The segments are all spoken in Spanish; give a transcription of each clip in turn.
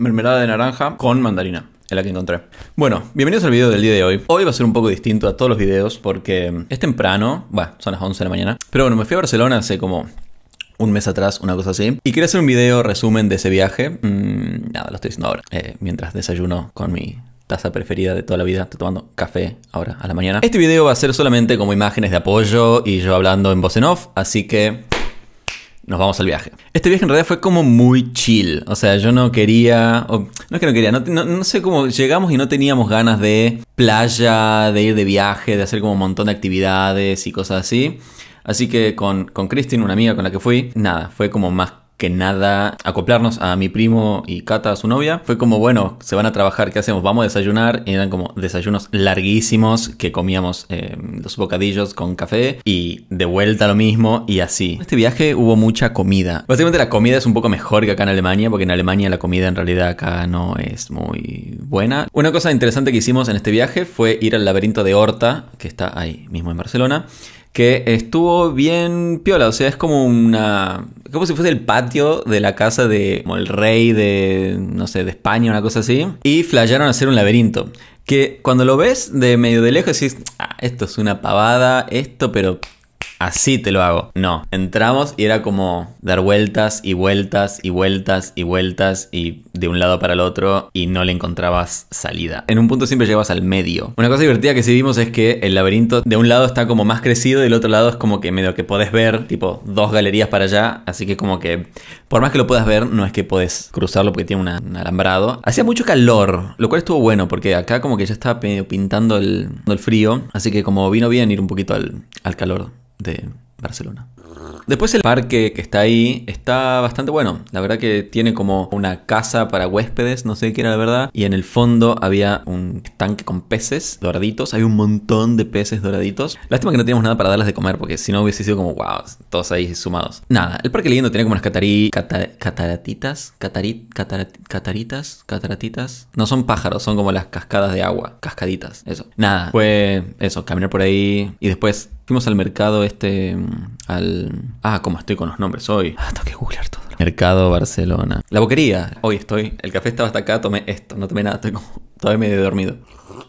mermelada de naranja con mandarina en la que encontré. Bueno, bienvenidos al video del día de hoy. Hoy va a ser un poco distinto a todos los videos porque es temprano, bueno, son las 11 de la mañana, pero bueno, me fui a Barcelona hace como un mes atrás, una cosa así, y quería hacer un video resumen de ese viaje. Mm, nada, lo estoy haciendo ahora, eh, mientras desayuno con mi taza preferida de toda la vida. Estoy tomando café ahora a la mañana. Este video va a ser solamente como imágenes de apoyo y yo hablando en voz en off, así que nos vamos al viaje. Este viaje en realidad fue como muy chill, o sea, yo no quería, no es que no quería, no, sé cómo llegamos y no teníamos ganas de playa, de ir de viaje, de hacer como un montón de actividades y cosas así. Así que con, con Christine, una amiga con la que fui, nada, fue como más que nada acoplarnos a mi primo y Cata, a su novia. Fue como, bueno, se van a trabajar, ¿qué hacemos? Vamos a desayunar. Y eran como desayunos larguísimos que comíamos eh, los bocadillos con café y de vuelta lo mismo y así. En este viaje hubo mucha comida. Básicamente la comida es un poco mejor que acá en Alemania, porque en Alemania la comida en realidad acá no es muy buena. Una cosa interesante que hicimos en este viaje fue ir al laberinto de Horta, que está ahí mismo en Barcelona que estuvo bien piola, o sea, es como una... como si fuese el patio de la casa de como el rey de, no sé, de España, una cosa así, y flayaron a hacer un laberinto, que cuando lo ves de medio de lejos decís, ah, esto es una pavada, esto, pero así te lo hago. No, entramos y era como dar vueltas y vueltas y vueltas y vueltas y de un lado para el otro y no le encontrabas salida. En un punto siempre llegabas al medio. Una cosa divertida que sí vimos es que el laberinto de un lado está como más crecido y del otro lado es como que medio que podés ver, tipo dos galerías para allá, así que como que por más que lo puedas ver, no es que podés cruzarlo porque tiene un alambrado. Hacía mucho calor, lo cual estuvo bueno porque acá como que ya estaba pintando el, frío, así que como vino bien ir un poquito al calor de Barcelona. Después el parque que está ahí está bastante bueno. La verdad que tiene como una casa para huéspedes, no sé qué era la verdad. Y en el fondo había un tanque con peces doraditos. Hay un montón de peces doraditos. Lástima que no teníamos nada para darles de comer porque si no hubiese sido como wow, todos ahí sumados. Nada, el parque lindo tiene como las catarí, cata, cataratitas, catarí, cataritas, cataratitas. No son pájaros, son como las cascadas de agua, cascaditas, eso. Nada, fue eso, caminar por ahí y después fuimos al mercado este, mm, al Ah, como estoy con los nombres hoy. Ah, tengo que googlear todo. Mercado Barcelona. La boquería. Hoy estoy. El café estaba hasta acá, tomé esto. No tomé nada, estoy como todavía medio dormido.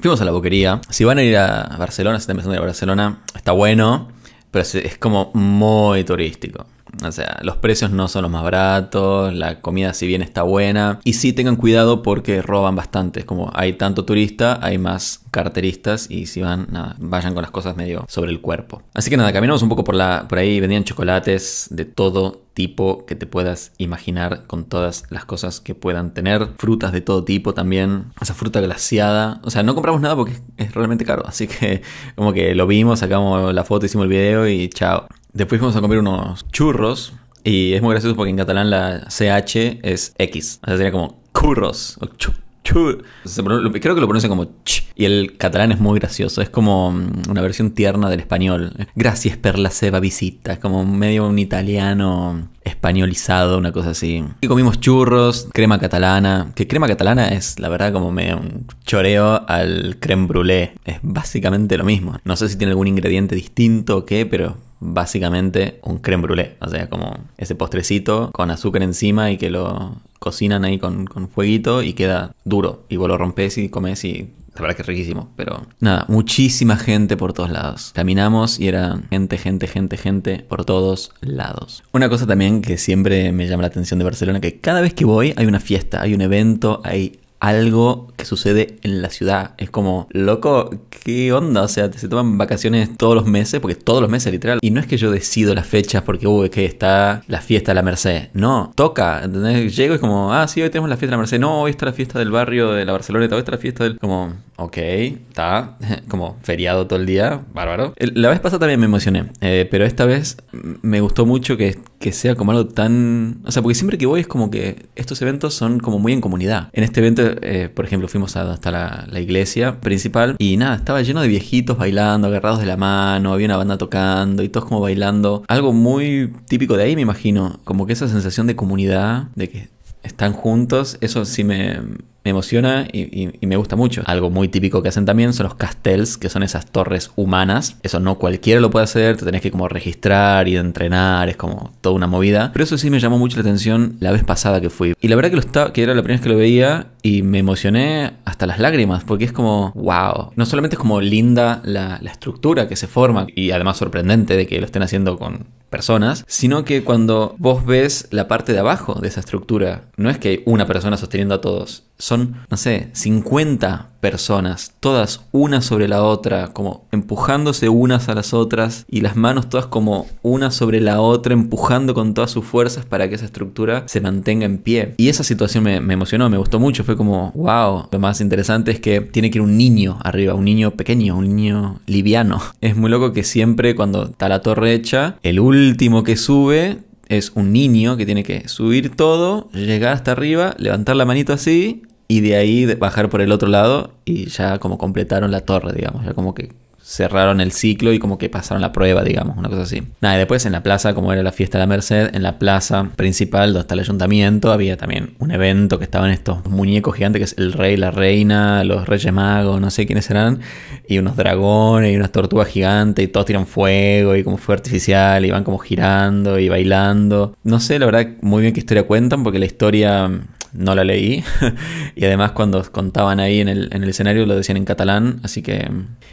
Fuimos a la boquería. Si van a ir a Barcelona, si están pensando en ir a Barcelona, está bueno, pero es como muy turístico. O sea, los precios no son los más baratos, la comida si bien está buena. Y sí tengan cuidado porque roban bastante. como hay tanto turista, hay más carteristas y si van, nada, vayan con las cosas medio sobre el cuerpo. Así que nada, caminamos un poco por, la, por ahí, vendían chocolates de todo tipo que te puedas imaginar con todas las cosas que puedan tener. Frutas de todo tipo también. Esa fruta glaciada. O sea, no compramos nada porque es realmente caro. Así que como que lo vimos, sacamos la foto, hicimos el video y chao. Después fuimos a comer unos churros y es muy gracioso porque en catalán la CH es X. O sea, sería como curros Creo que lo pronuncian como ch. Y el catalán es muy gracioso. Es como mm, una versión tierna del español. Gracias per la seva visita. Es como medio un italiano españolizado, una cosa así. Y comimos churros, crema catalana, que crema catalana es la verdad como me un choreo al creme brûlée. Es básicamente lo mismo. No sé si tiene algún ingrediente distinto o qué, pero básicamente un creme brûlée, o sea, como ese postrecito con azúcar encima y que lo cocinan ahí con, con fueguito y queda duro y vos lo rompes y comes y la verdad que es riquísimo, pero nada, muchísima gente por todos lados. Caminamos y era gente, gente, gente, gente por todos lados. Una cosa también que siempre me llama la atención de Barcelona, que cada vez que voy hay una fiesta, hay un evento, hay algo que sucede en la ciudad. Es como, loco, ¿qué onda? O sea, se toman vacaciones todos los meses, porque todos los meses literal. Y no es que yo decido las fechas porque, uy, que está la fiesta de la Merced. No, toca, ¿entendés? Llego y es como, ah, sí, hoy tenemos la fiesta de la Merced. No, hoy está la fiesta del barrio de la Barceloneta, hoy está la fiesta del... Como, ok, está, como feriado todo el día, bárbaro. La vez pasada también me emocioné, eh, pero esta vez me gustó mucho que, que sea como algo tan... O sea, porque siempre que voy es como que estos eventos son como muy en comunidad. En este evento eh, por ejemplo, fuimos hasta la, la, iglesia principal y nada, estaba lleno de viejitos bailando, agarrados de la mano, había una banda tocando y todos como bailando. Algo muy típico de ahí, me imagino. Como que esa sensación de comunidad, de que están juntos, eso sí me, me emociona y, me gusta mucho. Algo muy típico que hacen también son los castells, que son esas torres humanas. Eso no cualquiera lo puede hacer, te tenés que como registrar y entrenar, es como toda una movida. Pero eso sí me llamó mucho la atención la vez pasada que fui. Y la verdad que, lo estaba, que era la primera vez que lo veía y me emocioné hasta las lágrimas, porque es como, wow. No solamente es como linda la, la estructura que se forma y además sorprendente de que lo estén haciendo con personas, sino que cuando vos ves la parte de abajo de esa estructura, no es que hay una persona sosteniendo a todos, son, no sé, 50 personas, todas una sobre la otra, como empujándose unas a las otras y las manos todas como una sobre la otra, empujando con todas sus fuerzas para que esa estructura se mantenga en pie. Y esa situación me, emocionó, me gustó mucho, fue como, wow, lo más interesante es que tiene que ir un niño arriba, un niño pequeño, un niño liviano. Es muy loco que siempre cuando está la torre hecha, el último que sube es un niño que tiene que subir todo, llegar hasta arriba, levantar la manito así y de ahí bajar por el otro lado y ya como completaron la torre, digamos, ya como que cerraron el ciclo y como que pasaron la prueba, digamos, una cosa así. Nada, y después en la plaza, como era la fiesta de la Merced, en la plaza principal donde está el ayuntamiento, había también un evento que estaban estos muñecos gigantes, que es el rey, la reina, los reyes magos, no sé quiénes eran, y unos dragones y unas tortugas gigantes, y todos tiran fuego, y como fue artificial, y van como girando y bailando. No sé, la verdad, muy bien qué historia cuentan, porque la historia no la leí. y además cuando contaban ahí en el, escenario lo decían en catalán, así que...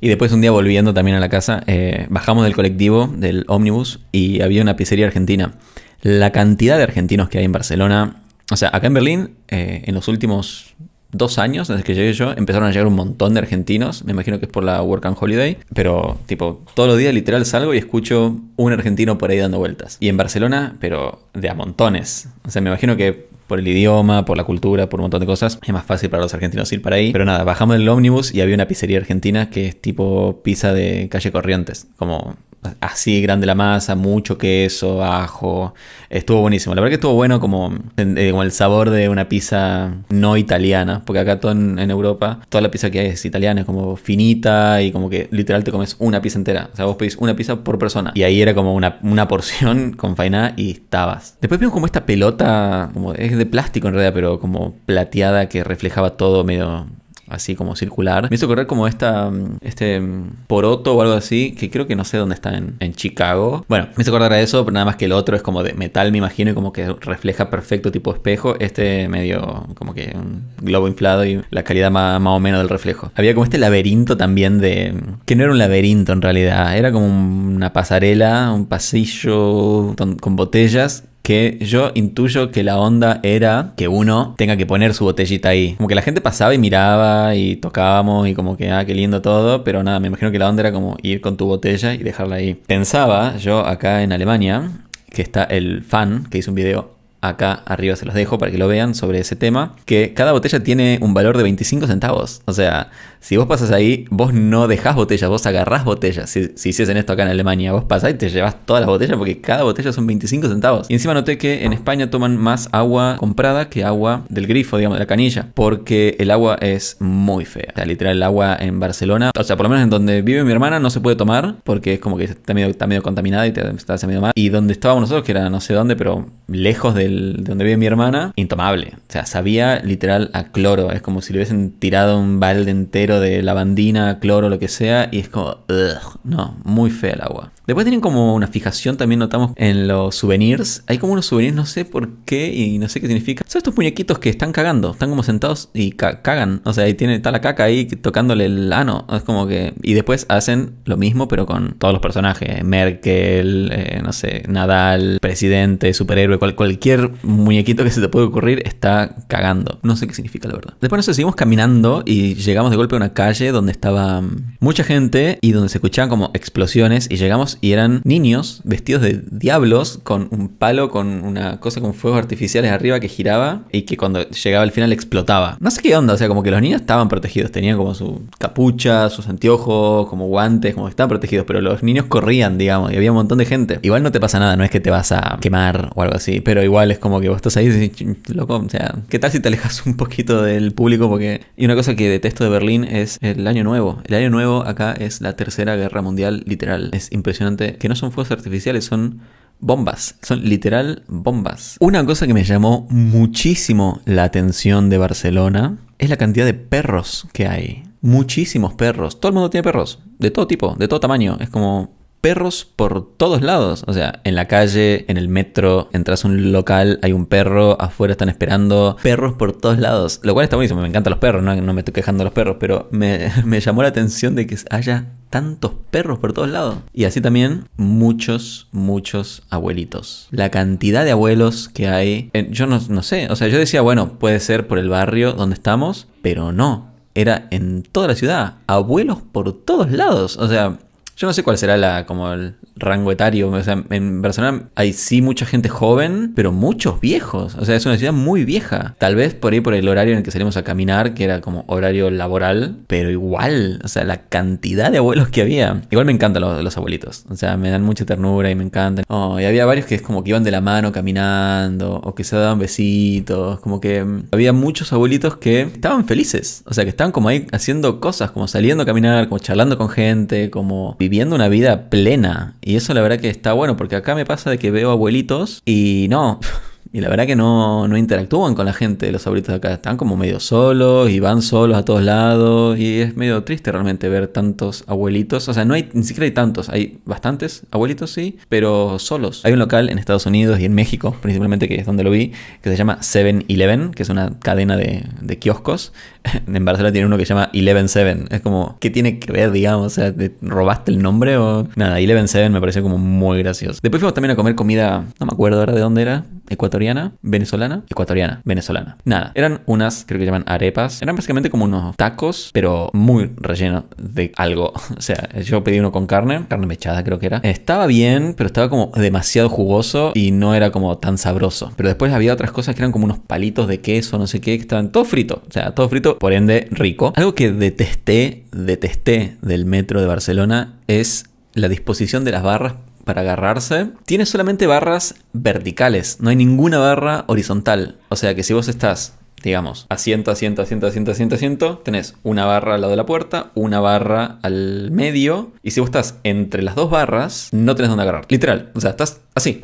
Y después un día volviendo también a la casa, eh, bajamos del colectivo, del ómnibus, y había una pizzería argentina. La cantidad de argentinos que hay en Barcelona... O sea, acá en Berlín, eh, en los últimos dos años desde que llegué yo, empezaron a llegar un montón de argentinos. Me imagino que es por la Work and Holiday. Pero, tipo, todos los días literal salgo y escucho un argentino por ahí dando vueltas. Y en Barcelona, pero de a montones. O sea, me imagino que por el idioma, por la cultura, por un montón de cosas. Es más fácil para los argentinos ir para ahí. Pero nada, bajamos del ómnibus y había una pizzería argentina que es tipo pizza de calle Corrientes, como así grande la masa, mucho queso, ajo. Estuvo buenísimo. La verdad que estuvo bueno como, eh, el sabor de una pizza no italiana, porque acá en, Europa, toda la pizza que hay es italiana, es como finita y como que literal te comes una pizza entera. O sea, vos pedís una pizza por persona. Y ahí era como una, porción con fainá y estabas. Después vimos como esta pelota, como es de plástico en realidad, pero como plateada que reflejaba todo medio así como circular. Me hizo correr como esta, mm, este mm, poroto o algo así, que creo que no sé dónde está en, Chicago. Bueno, me hizo acordar a eso, pero nada más que el otro es como de metal, me imagino, y como que refleja perfecto tipo espejo. Este medio como que un globo inflado y la calidad más, más o menos del reflejo. Había como este laberinto también de... Mm, que no era un laberinto en realidad, era como una pasarela, un pasillo con botellas que yo intuyo que la onda era que uno tenga que poner su botellita ahí. Como que la gente pasaba y miraba y tocábamos y como que, ah, qué lindo todo, pero nada, me imagino que la onda era como ir con tu botella y dejarla ahí. Pensaba yo acá en Alemania que está el fan que hizo un video acá arriba se los dejo para que lo vean sobre ese tema, que cada botella tiene un valor de 25 centavos. O sea, si vos pasas ahí, vos no dejás botellas, vos agarrás botellas. Si, si hiciesen esto acá en Alemania, vos pasás y te llevas todas las botellas porque cada botella son 25 centavos. Y encima noté que en España toman más agua comprada que agua del grifo, digamos, de la canilla, porque el agua es muy fea. O sea, literal, el agua en Barcelona, o sea, por lo menos en donde vive mi hermana no se puede tomar porque es como que está medio, está medio contaminada y te, está medio mal. Y donde estábamos nosotros, que era no sé dónde, pero lejos de de donde vive mi hermana, intomable. O sea, sabía literal a cloro. Es como si le hubiesen tirado un balde entero de lavandina, cloro, lo que sea. Y es como, ugh, no, muy fea el agua. Después tienen como una fijación, también notamos en los souvenirs. Hay como unos souvenirs, no sé por qué y no sé qué significa. Son estos muñequitos que están cagando, están como sentados y cagan. O sea, ahí tiene, está la caca ahí tocándole el ano. Es como que. Y después hacen lo mismo, pero con todos los personajes: Merkel, eh, no sé, Nadal, presidente, superhéroe, cualquier muñequito que se te pueda ocurrir está cagando. No sé qué significa, la verdad. Después nosotros seguimos caminando y llegamos de golpe a una calle donde estaba mm, mucha gente y donde se escuchaban como explosiones y llegamos y eran niños vestidos de diablos con un palo, con una cosa con fuegos artificiales arriba que giraba y que cuando llegaba al final explotaba. No sé qué onda, o sea, como que los niños estaban protegidos, tenían como su capucha, sus anteojos, como guantes, como que estaban protegidos, pero los niños corrían, digamos, y había un montón de gente. Igual no te pasa nada, no es que te vas a quemar o algo así, pero igual es como que vos estás ahí loco, o sea, ¿qué tal si te alejas un poquito del público? Porque... Y una cosa que detesto de Berlín es el año nuevo. El año nuevo acá es la tercera guerra mundial, literal. Es impresionante que no son fuegos artificiales, son bombas, son literal bombas. Una cosa que me llamó muchísimo la atención de Barcelona es la cantidad de perros que hay. Muchísimos perros. Todo el mundo tiene perros, de todo tipo, de todo tamaño. Es como perros por todos lados. O sea, en la calle, en el metro, entras a un local, hay un perro, afuera están esperando, perros por todos lados. Lo cual está buenísimo, me encantan los perros, no, no me estoy quejando de los perros, pero me, me llamó la atención de que haya tantos perros por todos lados. Y así también muchos, muchos abuelitos. La cantidad de abuelos que hay, yo no, no sé, o sea, yo decía, bueno, puede ser por el barrio donde estamos, pero no. Era en toda la ciudad, abuelos por todos lados. O sea, yo no sé cuál será la, como el rango etario. O sea, en Barcelona hay sí mucha gente joven, pero muchos viejos. O sea, es una ciudad muy vieja. Tal vez por ahí por el horario en el que salimos a caminar, que era como horario laboral, pero igual, o sea, la cantidad de abuelos que había. Igual me encantan los, abuelitos. O sea, me dan mucha ternura y me encantan. Oh, y había varios que es como que iban de la mano caminando, o que se daban besitos. Como que mm, había muchos abuelitos que estaban felices. O sea, que estaban como ahí haciendo cosas, como saliendo a caminar, como charlando con gente, como viviendo viviendo una vida plena. Y eso la verdad que está bueno, porque acá me pasa de que veo abuelitos y no. Y la verdad que no, no interactúan con la gente, los abuelitos de acá. Están como medio solos y van solos a todos lados. Y es medio triste realmente ver tantos abuelitos. O sea, no hay, ni siquiera hay tantos. Hay bastantes abuelitos, sí, pero solos. Hay un local en Estados Unidos y en México, principalmente, que es donde lo vi, que se llama 7-Eleven, que es una cadena de, de kioscos en Barcelona tiene uno que se llama Eleven Seven. Es como, ¿qué tiene que ver, digamos? O sea, ¿te robaste el nombre o...? Nada, Eleven Seven me pareció como muy gracioso. Después fuimos también a comer comida, no me acuerdo ahora de dónde era, ecuatoriana, venezolana, ecuatoriana, venezolana. Nada, eran unas, creo que llaman arepas. Eran básicamente como unos tacos, pero muy rellenos de algo. O sea, yo pedí uno con carne, carne mechada creo que era. Estaba bien, pero estaba como demasiado jugoso y no era como tan sabroso. Pero después había otras cosas que eran como unos palitos de queso, no sé qué, que estaban todo frito. O sea, todo frito por ende rico. Algo que detesté, detesté del metro de Barcelona es la disposición de las barras para agarrarse. Tiene solamente barras verticales, no hay ninguna barra horizontal. O sea que si vos estás digamos, asiento, asiento, asiento, asiento, asiento, asiento, tenés una barra al lado de la puerta, una barra al medio, y si vos estás entre las dos barras, no tenés dónde agarrar. Literal, o sea, estás así,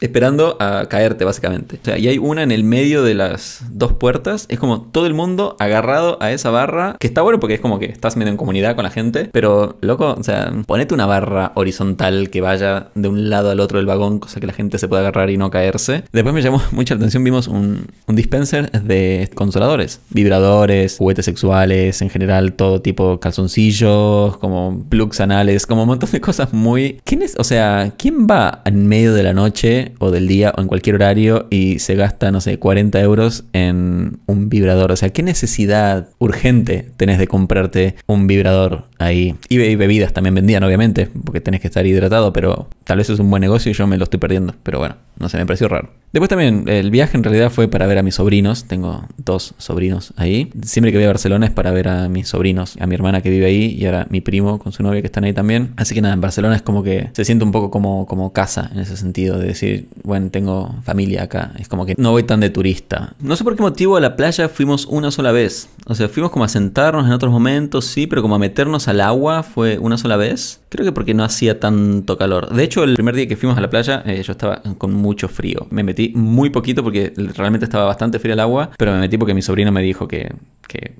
esperando a caerte, básicamente. O sea, y hay una en el medio de las dos puertas. Es como todo el mundo agarrado a esa barra, que está bueno porque es como que estás medio en comunidad con la gente, pero loco, o sea, ponete una barra horizontal que vaya de un lado al otro del vagón, cosa que la gente se pueda agarrar y no caerse. Después me llamó mucha atención, vimos un, un dispenser de consoladores, vibradores, juguetes sexuales, en general todo tipo calzoncillos, como plugs anales, como un montón de cosas muy... ¿Quién es? O sea, ¿quién va en medio de la noche o del día o en cualquier horario y se gasta, no sé, 40 euros en un vibrador. O sea, ¿qué necesidad urgente tenés de comprarte un vibrador ahí? y bebidas también vendían, obviamente, porque tenés que estar hidratado, pero tal vez es un buen negocio y yo me lo estoy perdiendo, pero bueno no sé, me pareció raro. Después también, el viaje en realidad fue para ver a mis sobrinos. Tengo dos sobrinos ahí. Siempre que voy a Barcelona es para ver a mis sobrinos, a mi hermana que vive ahí y ahora mi primo con su novia que están ahí también. Así que nada, en Barcelona es como que se siente un poco como, como casa en ese sentido, de decir, bueno, tengo familia acá. Es como que no voy tan de turista. No sé por qué motivo a la playa fuimos una sola vez. O sea, fuimos como a sentarnos en otros momentos, sí, pero como a meternos al agua fue una sola vez. Creo que porque no hacía tanto calor. De hecho, el primer día que fuimos a la playa, eh, yo estaba con un mucho frío. Me metí muy poquito porque realmente estaba bastante frío el agua, pero me metí porque mi sobrino me dijo que,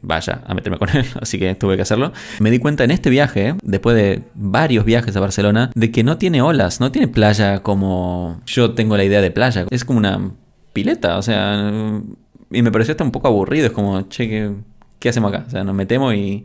vaya a meterme con él, así que tuve que hacerlo. Me di cuenta en este viaje, después de varios viajes a Barcelona, de que no tiene olas, no tiene playa como yo tengo la idea de playa. Es como una pileta, o sea, y me pareció hasta un poco aburrido, es como, che, qué hacemos acá? O sea, nos metemos y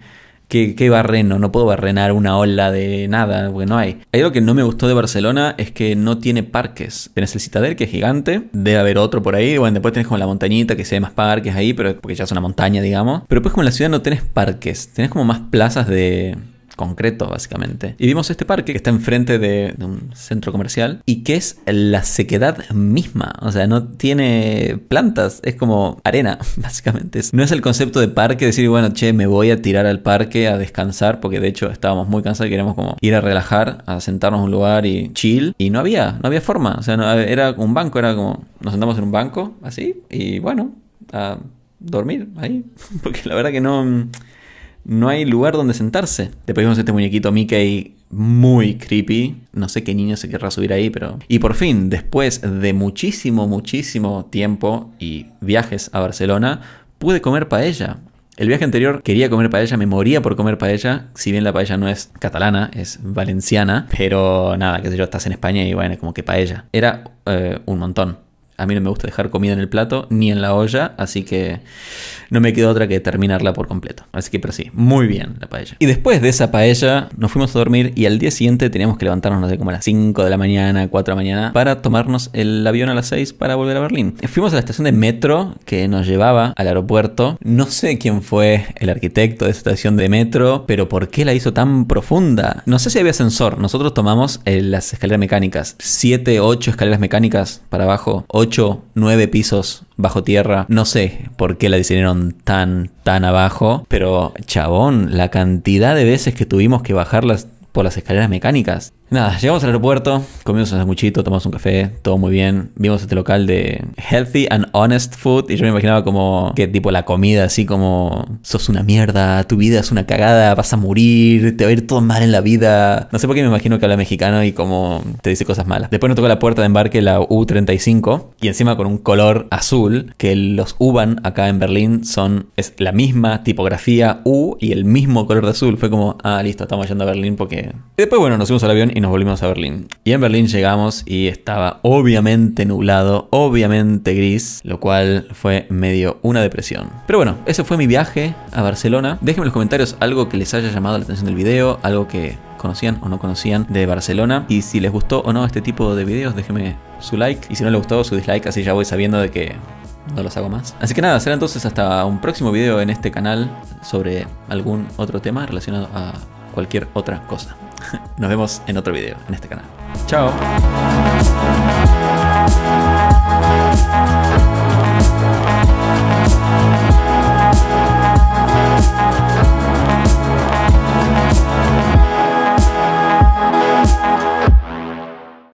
¿Qué, barreno? No puedo barrenar una ola de nada, porque no hay. Hay algo que no me gustó de Barcelona, es que no tiene parques. Tenés el Citadel, que es gigante, debe haber otro por ahí, bueno, después tenés como la montañita, que se ve más parques ahí, pero porque ya es una montaña, digamos. Pero pues como en la ciudad no tenés parques, tenés como más plazas de, concreto, básicamente. Y vimos este parque que está enfrente de, un centro comercial y que es la sequedad misma. O sea, no tiene plantas, es como arena, básicamente. No es el concepto de parque, decir, bueno, che, me voy a tirar al parque a descansar, porque de hecho estábamos muy cansados y queríamos como ir a relajar, a sentarnos en un lugar y chill. Y no había, no había forma. O sea, era un banco, era como, nos sentamos en un banco, así, y bueno, a dormir ahí. Porque la verdad que no no hay lugar donde sentarse. Después vimos este muñequito Mickey muy creepy. No sé qué niño se querrá subir ahí, pero... Y por fin, después de muchísimo, muchísimo tiempo y viajes a Barcelona, pude comer paella. El viaje anterior quería comer paella, me moría por comer paella, si bien la paella no es catalana, es valenciana, pero nada, qué sé yo, estás en España y bueno, como que paella. Era eh, un montón. A mí no me gusta dejar comida en el plato ni en la olla, así que no me quedó otra que terminarla por completo. Así que, pero sí, muy bien la paella. Y después de esa paella, nos fuimos a dormir y al día siguiente teníamos que levantarnos, no sé, como a las 5 de la mañana, 4 de la mañana, para tomarnos el avión a las 6 para volver a Berlín. Fuimos a la estación de metro que nos llevaba al aeropuerto. No sé quién fue el arquitecto de esa estación de metro, pero ¿por qué la hizo tan profunda? No sé si había ascensor. Nosotros tomamos eh, las escaleras mecánicas. 7, 8 escaleras mecánicas para abajo, 8 8, 9 pisos bajo tierra. No sé por qué la diseñaron tan, tan abajo, pero chabón, la cantidad de veces que tuvimos que bajarlas por las escaleras mecánicas Nada, llegamos al aeropuerto, comimos un sanguchito, tomamos un café, todo muy bien. Vimos este local de Healthy and Honest Food y yo me imaginaba como que tipo la comida así como sos una mierda, tu vida es una cagada, vas a morir, te va a ir todo mal en la vida. No sé por qué me imagino que habla mexicano y como te dice cosas malas. Después nos tocó la puerta de embarque la U35 y encima con un color azul que los U-Bahn acá en Berlín son es la misma tipografía U y el mismo color de azul. Fue como, ah, listo, estamos yendo a Berlín porque... después bueno, nos fuimos al avión y nos volvimos a Berlín. Y en Berlín llegamos y estaba obviamente nublado, obviamente gris, lo cual fue medio una depresión. Pero bueno, ese fue mi viaje a Barcelona. Déjenme en los comentarios algo que les haya llamado la atención del video, algo que conocían o no conocían de Barcelona. Y si les gustó o no este tipo de videos, déjenme su like. Y si no les gustó, su dislike, así ya voy sabiendo de que no los hago más. Así que nada, será entonces hasta un próximo video en este canal sobre algún otro tema relacionado a cualquier otra cosa. Nos vemos en otro video en este canal. Chao.